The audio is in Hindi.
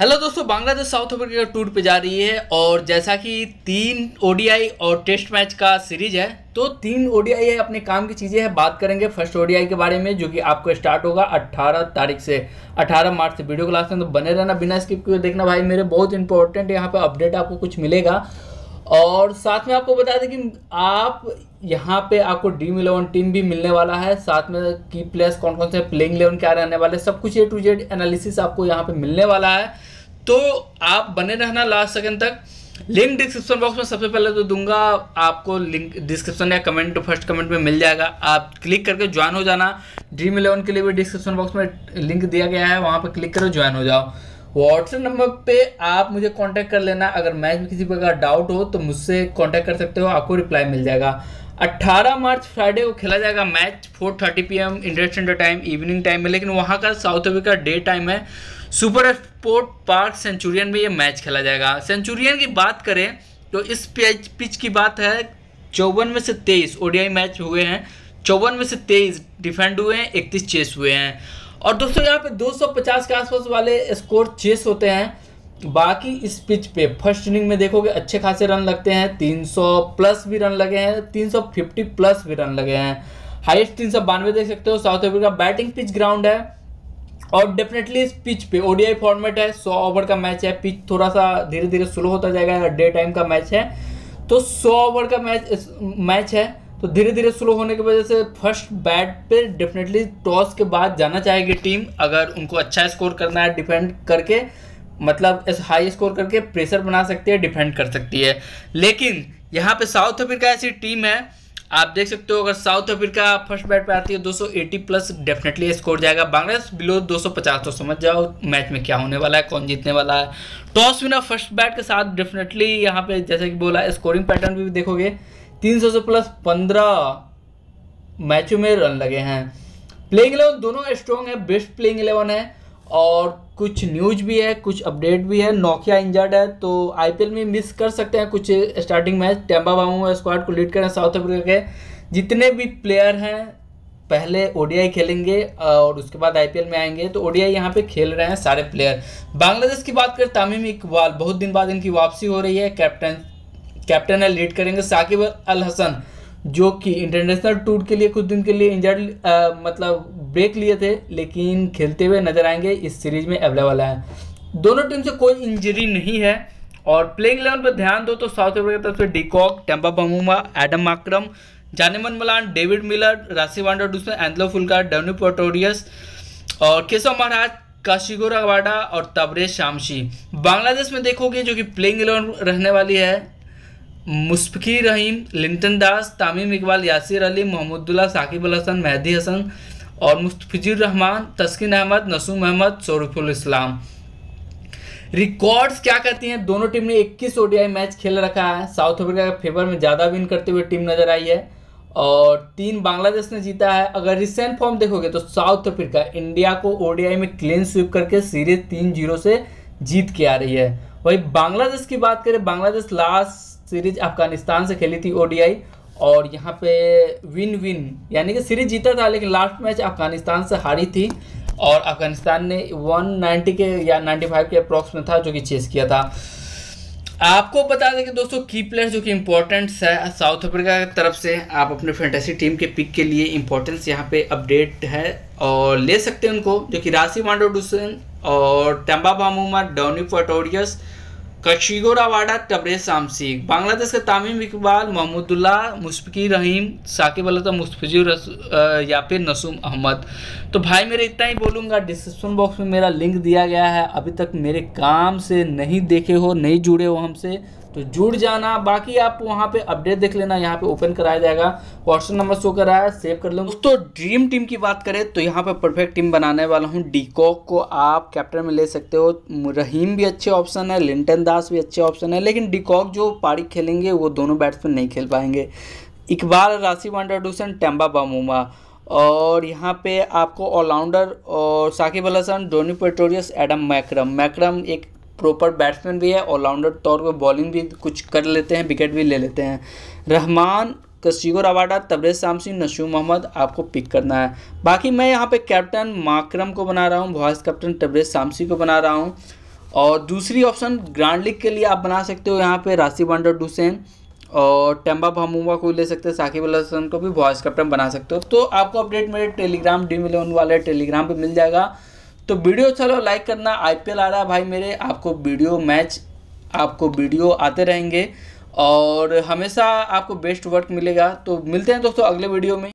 हेलो दोस्तों बांग्लादेश साउथ अफ्रीका टूर पे जा रही है और जैसा कि तीन ओडीआई और टेस्ट मैच का सीरीज है तो तीन ओडीआई है अपने काम की चीज़ें हैं बात करेंगे फर्स्ट ओडीआई के बारे में जो कि आपको स्टार्ट होगा 18 तारीख से 18 मार्च से वीडियो क्लास में तो बने रहना बिना स्किप किए देखना भाई मेरे बहुत इंपॉर्टेंट यहाँ पे अपडेट आपको कुछ मिलेगा और साथ में आपको बता दें कि आप यहाँ पे आपको ड्रीम इलेवन टीम भी मिलने वाला है साथ में की प्लेयर्स कौन कौन से प्लेइंग इलेवन क्या रहने वाले सब कुछ ए टू जेड एनालिसिस आपको यहाँ पे मिलने वाला है तो आप बने रहना लास्ट सेकंड तक लिंक डिस्क्रिप्शन बॉक्स में सबसे पहले तो दूंगा आपको लिंक डिस्क्रिप्शन या कमेंट फर्स्ट कमेंट में मिल जाएगा आप क्लिक करके ज्वाइन हो जाना ड्रीम इलेवन के लिए भी डिस्क्रिप्शन बॉक्स में लिंक दिया गया है वहाँ पर क्लिक करो ज्वाइन हो जाओ व्हाट्सएप नंबर पे आप मुझे कांटेक्ट कर लेना अगर मैच में किसी प्रकार डाउट हो तो मुझसे कांटेक्ट कर सकते हो आपको रिप्लाई मिल जाएगा 18 मार्च फ्राइडे को खेला जाएगा match 4:30 thirty P M Indian time evening time में लेकिन वहाँ का साउथ अफ्रीका डे टाइम है सुपर स्पोर्ट पार्क सेंचुरियन में ये मैच खेला जाएगा सेंचुरियन की बात करें तो इस पिच पिच की बात है चौवन में से तेईस ओडीआई मैच हुए हैं चौवन में से तेईस डिफेंड हुए हैं इकतीस चेस हुए हैं और दोस्तों यहाँ पे 250 के आसपास वाले स्कोर चेस होते हैं बाकी इस पिच पे फर्स्ट इनिंग में देखोगे अच्छे खासे रन लगते हैं 300 प्लस भी रन लगे हैं 350 प्लस भी रन लगे हैं हाईएस्ट तीन सौ बानवे देख सकते हो South Africa batting pitch ground है और डेफिनेटली इस पिच पे ओडीआई फॉर्मेट है 100 ओवर का मैच है पिच थोड़ा सा धीरे धीरे स्लो होता जाएगा डे टाइम का मैच है तो सौ ओवर का मैच मैच है तो धीरे धीरे स्लो होने की वजह से फर्स्ट बैट पे डेफिनेटली टॉस के बाद जाना चाहेगी टीम अगर उनको अच्छा स्कोर करना है डिफेंड करके मतलब इस हाई स्कोर करके प्रेशर बना सकती है डिफेंड कर सकती है लेकिन यहाँ पे साउथ अफ्रीका ऐसी टीम है आप देख सकते हो अगर साउथ अफ्रीका फर्स्ट बैट पे आती है 280 प्लस डेफिनेटली स्कोर जाएगा बांग्लादेश बिलो 250 तो समझ जाओ मैच में क्या होने वाला है कौन जीतने वाला है टॉस विना फर्स्ट बैट के साथ डेफिनेटली यहाँ पे जैसे कि बोला स्कोरिंग पैटर्न भी देखोगे तीन सौ से प्लस पंद्रह मैचों में रन लगे हैं प्लेइंग इलेवन दोनों स्ट्रॉन्ग है बेस्ट प्लेइंग इलेवन है और कुछ न्यूज भी है कुछ अपडेट भी है नोकिया इंजर्ड है तो आईपीएल में मिस कर सकते हैं कुछ starting match Temba Bavuma squad को लीड करें साउथ अफ्रीका के जितने भी प्लेयर हैं पहले ओडीआई खेलेंगे और उसके बाद आईपीएल में आएंगे तो ओडीआई यहाँ पे खेल रहे हैं सारे प्लेयर बांग्लादेश की बात करें तामिम इकबाल बहुत दिन बाद इनकी वापसी हो रही है कैप्टन कैप्टन है लीड करेंगे साकिब अल हसन जो कि इंटरनेशनल टूर के लिए कुछ दिन के लिए इंजर्ड मतलब ब्रेक लिए थे लेकिन खेलते हुए नजर आएंगे इस सीरीज में अवेलेबल हैं दोनों टीम से कोई इंजरी नहीं है और प्लेइंग इलेवन पर ध्यान दो तो साउथ अफ्रीका की तरफ से de Kock Temba Bavuma Aiden Markram Janneman Malan David Miller Rassie दूसरे एंथलो फुलकार डेवनी पोटोरियस और केशव महाराज काशिगोरा वाडा और तबरेज शामशी बांग्लादेश में देखोगे जो कि प्लेइंग इलेवन रहने वाली है मुस्फ़ी रहीम लिंटन दास तामिम इकबाल यासिर अली मोहम्मदुल्ला साकिब अल हसन मेहदी हसन और मुस्तफ़िजुर रहमान तस्किन अहमद नसूम अहमद शरूफुल इस्लाम रिकॉर्ड्स क्या कहती हैं दोनों टीम ने 21 ओडीआई मैच खेल रखा है साउथ अफ्रीका के फेवर में ज़्यादा विन करते हुए टीम नज़र आई है और तीन बांग्लादेश ने जीता है अगर रिसेंट फॉर्म देखोगे तो साउथ अफ्रीका इंडिया को ओडीआई में क्लीन स्वीप करके सीरीज तीन जीरो से जीत के आ रही है वही बांग्लादेश की बात करें बांग्लादेश लास्ट सीरीज अफगानिस्तान से खेली थी ओडीआई और यहाँ पे विन विन यानी कि सीरीज जीता था लेकिन लास्ट मैच अफगानिस्तान से हारी थी और अफगानिस्तान ने 190 के या 95 के अप्रॉक्स में था जो कि चेस किया था आपको बता दें कि दोस्तों की प्लेयर जो कि इम्पोर्टेंट है साउथ अफ्रीका की तरफ से आप अपने फैंटेसी टीम के पिक के लिए इम्पोर्टेंस यहाँ पे अपडेट है और ले सकते हैं उनको जो कि राशि मांडो डुसन और Temba Bavuma Dwaine Pretorius Kagiso Rabada Tabraiz Shamsi Bangladesh के तमिम इकबाल महमूदुल्ला मुश्फी रहीम साकिब अलता मुस्फी या फिर नसूम अहमद तो भाई मेरे इतना ही बोलूँगा डिस्क्रिप्शन बॉक्स में मेरा लिंक दिया गया है अभी तक मेरे काम से नहीं देखे हो नहीं जुड़े हो हमसे तो जुड़ जाना बाकी आप वहाँ पे अपडेट देख लेना यहाँ पे ओपन कराया जाएगा क्वेश्चन नंबर शो कराया सेव कर लो दोस्तों ड्रीम टीम की बात करें तो यहाँ पे परफेक्ट टीम बनाने वाला हूँ डीकॉक को आप कैप्टन में ले सकते हो रहीम भी अच्छे ऑप्शन है लिंटन दास भी अच्छे ऑप्शन है लेकिन डीकॉक जो पारी खेलेंगे वो दोनों बैट्समैन नहीं खेल पाएंगे इकबाल राशि वांडर डूसन टेम्बा बामूमा और यहाँ पे आपको ऑलराउंडर और Shakib Al Hasan Dwaine Pretorius Aiden Markram Markram एक प्रॉपर बैट्समैन भी है ऑलराउंडर तौर पर बॉलिंग भी कुछ कर लेते हैं विकेट भी ले लेते हैं रहमान कशिगो रवाडा तबरेज शामसी नशू मोहम्मद आपको पिक करना है बाकी मैं यहाँ पे कैप्टन माक्रम को बना रहा हूँ वॉइस कैप्टन तबरेज शामसी को बना रहा हूँ और दूसरी ऑप्शन ग्रांड लीग के लिए आप बना सकते हो यहाँ पे राशि बंडर डुसैन और टेम्बा भामुवा को ले सकते हो साकिब अल हसन को भी वॉइस कैप्टन बना सकते हो तो आपको अपडेट मेरे टेलीग्राम डी मिलोन वाले टेलीग्राम पर मिल जाएगा तो वीडियो चलो लाइक करना आईपीएल आ रहा है भाई मेरे आपको वीडियो मैच आपको वीडियो आते रहेंगे और हमेशा आपको बेस्ट वर्क मिलेगा तो मिलते हैं दोस्तों अगले वीडियो में